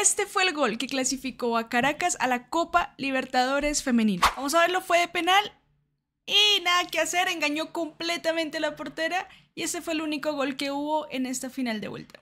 Este fue el gol que clasificó a Caracas a la Copa Libertadores Femenina. Vamos a verlo, fue de penal y nada que hacer, engañó completamente la portera y ese fue el único gol que hubo en esta final de vuelta.